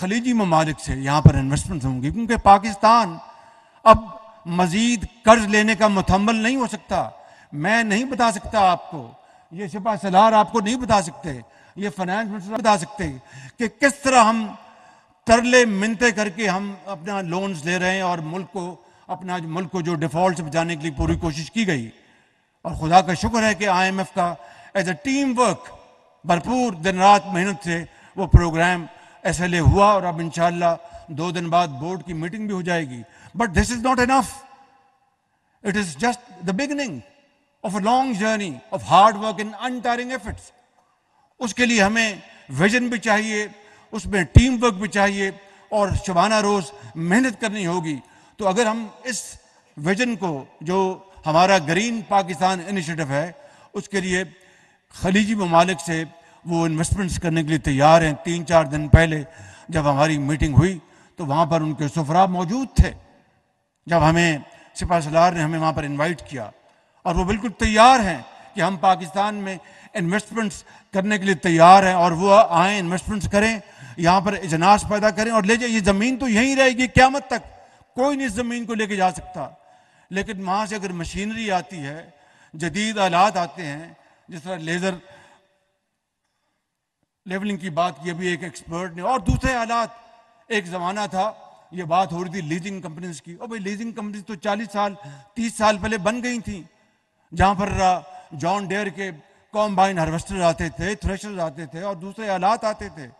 खलीजी ममालिक से यहाँ पर इन्वेस्टमेंट होंगी क्योंकि पाकिस्तान अब मजीद कर्ज लेने का मुतमल नहीं हो सकता मैं नहीं बता सकता आपको ये सिपा सलार आपको नहीं बता सकते ये फाइनेंस मिनिस्टर बता सकते कि किस तरह हम तरले मिनते करके हम अपना लोन्स ले रहे हैं और मुल्क को अपना मुल्क को जो डिफॉल्ट से बचाने के लिए पूरी कोशिश की गई और खुदा का शुक्र है कि आई एम एफ का एज ए टीम वर्क भरपूर दिन रात मेहनत से वो प्रोग्राम एस एल ए हुआ और अब इनशाला दो दिन बाद बोर्ड की मीटिंग भी हो जाएगी but this is not enough it is just the beginning of a long journey of hard work in untiring efforts उसके लिए हमें विजन भी चाहिए उसमें टीम वर्क भी चाहिए और शबाना रोज मेहनत करनी होगी तो अगर हम इस विजन को जो हमारा ग्रीन पाकिस्तान इनिशिएटिव है उसके लिए खलीजी ममालिक से वो इन्वेस्टमेंट्स करने के लिए तैयार हैं तीन चार दिन पहले जब हमारी मीटिंग हुई तो वहाँ पर उनके सफरा मौजूद थे जब हमें सिपा सलार ने हमें वहाँ पर इन्वाइट किया और वो बिल्कुल तैयार हैं कि हम पाकिस्तान में इन्वेस्टमेंट्स करने के लिए तैयार हैं और वो आए इन्वेस्टमेंट्स करें यहाँ पर इजनास पैदा करें और ले जाए ये ज़मीन तो यहीं रहेगी क्यामत तक कोई नहीं इस ज़मीन को लेके जा सकता लेकिन वहाँ से अगर मशीनरी आती है जदीद आलात आते हैं जिस तरह लेज़र लेवलिंग की बात की अभी एक एक्सपर्ट ने और दूसरे हालात एक ज़माना था ये बात हो रही थी लीजिंग कंपनीज की और भाई लीजिंग कंपनीज तो 40 साल 30 साल पहले बन गई थी जहां पर जॉन डेयर के कॉम्बाइन हार्वेस्टर आते थे थ्रेशर आते थे और दूसरे हालात आते थे